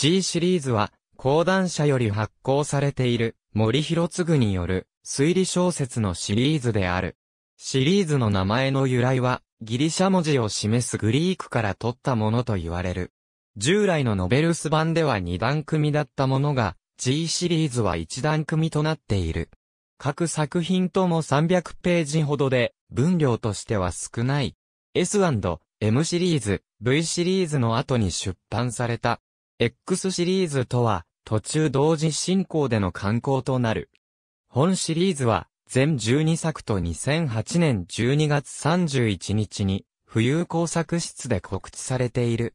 C シリーズは、講談社より発行されている森広次による推理小説のシリーズである。シリーズの名前の由来は、ギリシャ文字を示すグリークから取ったものと言われる。従来のノベルス版では2段組だったものが、G シリーズは1段組となっている。各作品とも300ページほどで、分量としては少ない。S&M シリーズ、V シリーズの後に出版された X シリーズとは、途中同時進行での刊行となる。本シリーズは、全12作と2008年12月31日に、浮遊工作室で告知されている。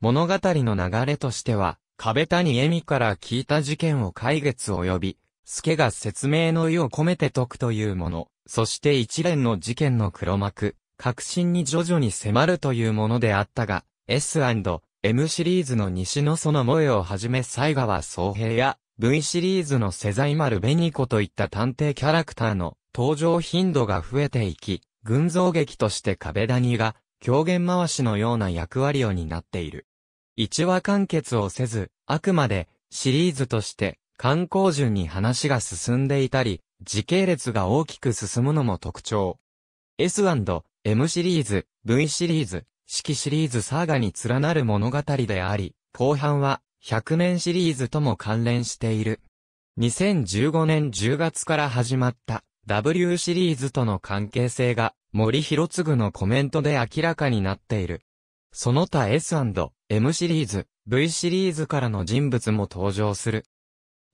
物語の流れとしては、壁谷恵美から聞いた事件を解決及び、助が説明の意を込めて解くというもの、そして一連の事件の黒幕、核心に徐々に迫るというものであったが、S& M シリーズの西の園萌えをはじめ西川総平や、V シリーズのセザイマルベニコといった探偵キャラクターの登場頻度が増えていき、群像劇として壁谷が狂言回しのような役割を担っている。一話完結をせず、あくまでシリーズとして観光順に話が進んでいたり、時系列が大きく進むのも特徴。S&M シリーズ、V シリーズ、式シリーズサーガに連なる物語であり、後半は、100年シリーズとも関連している。2015年10月から始まった W シリーズとの関係性が森博次のコメントで明らかになっている。その他 S&M シリーズ、V シリーズからの人物も登場する。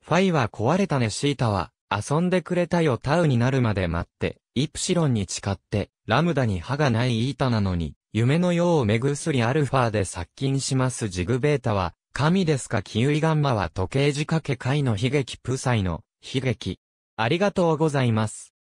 ファイは壊れたねシータは遊んでくれたよタウになるまで待って、イプシロンに誓って、ラムダに歯がないイータなのに、夢のよう目薬アルファで殺菌しますジグベータは、神ですかキウイガンマは時計仕掛け界の悲劇プサイの悲劇。ありがとうございます。